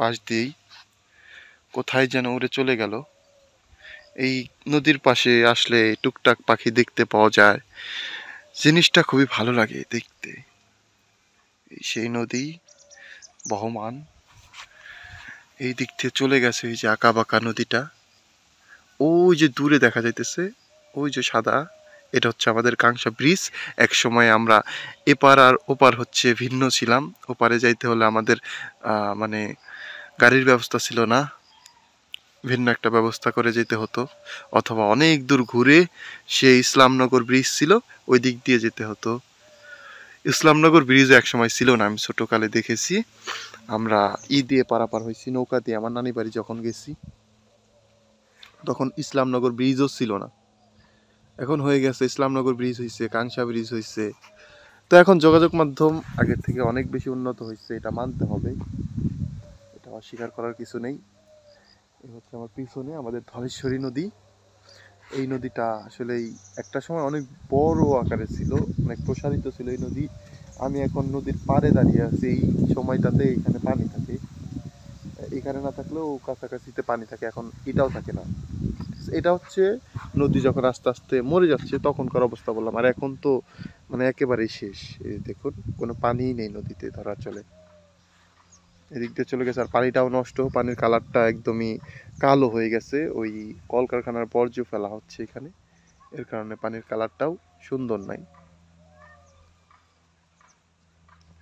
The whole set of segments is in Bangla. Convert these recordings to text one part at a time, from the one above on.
পাশ দিয়েই কোথায় যেন উড়ে চলে গেল এই নদীর পাশে আসলে টুকটাক পাখি দেখতে পাওয়া যায় জিনিসটা খুবই ভালো লাগে দেখতে সেই নদী বহমান এই দিক থেকে চলে গেছে এই যে আঁকা বাঁকা নদীটা ওই যে দূরে দেখা যাইতেছে ওই যে সাদা এটা হচ্ছে আমাদের কাংসা ব্রিজ এক সময় আমরা এপার আর ওপার হচ্ছে ভিন্ন ছিলাম ওপারে যাইতে হলে আমাদের মানে গাড়ির ব্যবস্থা ছিল না ভিন্ন একটা ব্যবস্থা করে যেতে হতো অথবা অনেক দূর ঘুরে সে ইসলামনগর ব্রিজ ছিল ওই দিক দিয়ে যেতে হতো ইসলামনগর ব্রিজও একসময় ছিল না আমি ছোটোকালে দেখেছি আমরা ই দিয়ে পারাপার হয়েছি নৌকা দিয়ে আমার নানি বাড়ি যখন গেছি তখন ইসলামনগর ব্রিজও ছিল না এখন হয়ে গেছে ইসলামনগর ব্রিজ হয়েছে কাংসা ব্রিজ হয়েছে তো এখন যোগাযোগ মাধ্যম আগের থেকে অনেক বেশি উন্নত হয়েছে এটা মানতে হবে এটা অস্বীকার করার কিছু নেই এই হচ্ছে আমার পিছনে আমাদের ধলেশ্বরী নদী এই নদীটা আসলে একটা সময় অনেক বড় আকারে ছিল অনেক প্রসারিত ছিল এই নদী আমি এখন নদীর পাড়ে দাঁড়িয়ে আছি এই সময়টাতে এখানে পানি থাকে এখানে না থাকলেও কাছাকাছিতে পানি থাকে এখন এটাও থাকে না এটা হচ্ছে নদী যখন আস্তে আস্তে মরে যাচ্ছে তখনকার অবস্থা বললাম আর এখন তো মানে একেবারেই শেষ এই দেখুন কোনো পানিই নেই নদীতে ধরা চলে এদিক দিয়ে চলে গেছে আর পানিটাও নষ্ট পানির কালারটা একদমই কালো হয়ে গেছে ওই কলকারখানার বর্জ্য ফেলা হচ্ছে এখানে এর কারণে পানির কালারটাও সুন্দর নাই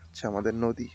আচ্ছা আমাদের নদী